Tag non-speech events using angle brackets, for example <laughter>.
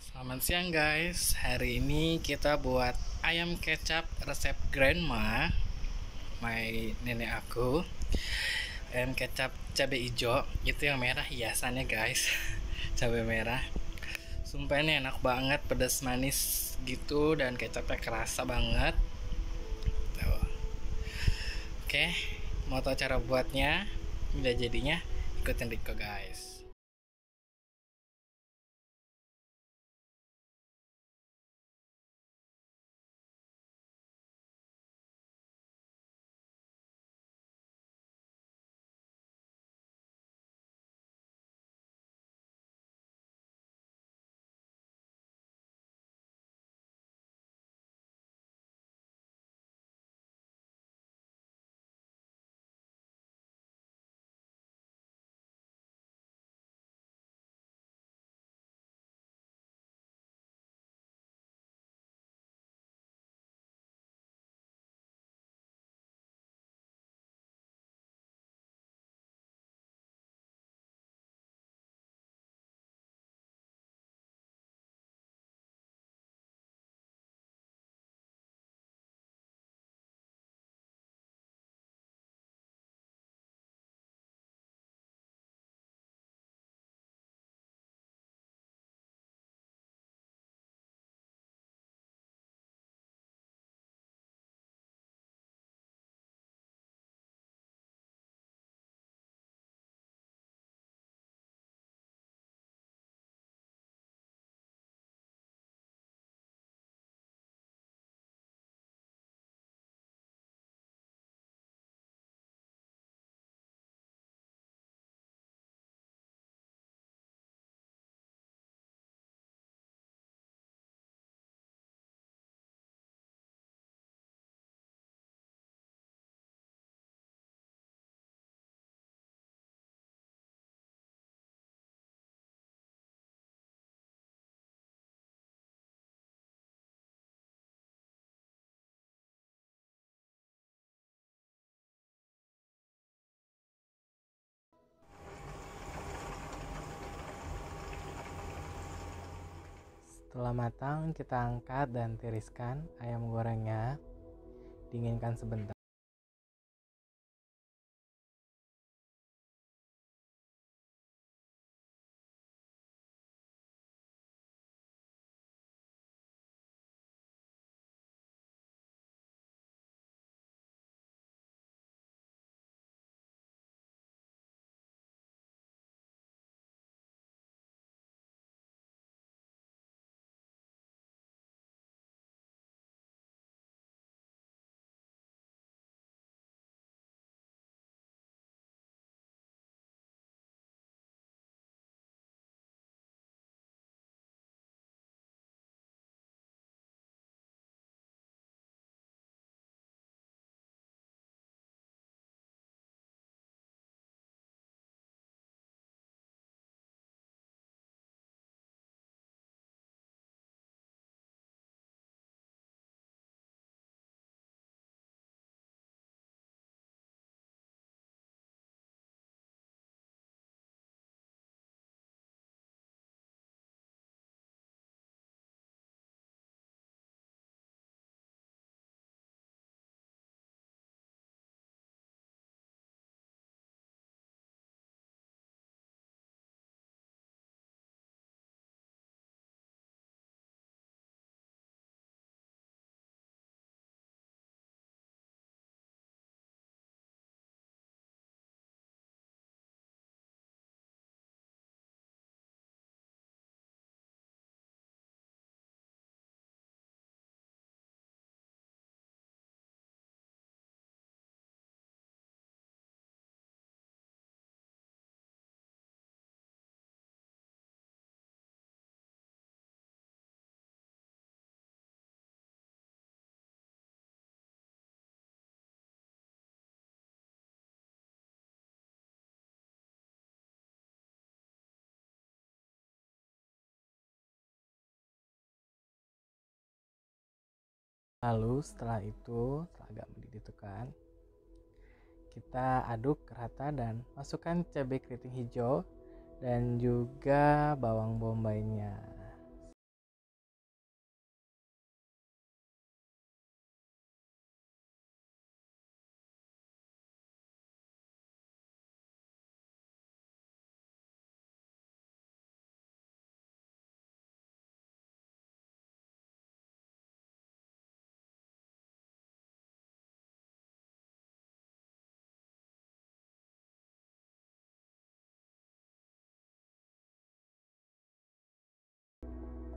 Selamat siang guys Hari ini kita buat ayam kecap resep grandma My nenek aku Ayam kecap cabe hijau Itu yang merah hiasannya guys <laughs> cabe merah Sumpah ini enak banget Pedas manis gitu Dan kecapnya kerasa banget Tuh. Oke Mau tau cara buatnya Udah jadinya Ikutin Riko guys Setelah matang, kita angkat dan tiriskan ayam gorengnya. Dinginkan sebentar. Lalu setelah itu, setelah agak mendidih itu kan, kita aduk rata dan masukkan cabai keriting hijau dan juga bawang bombaynya.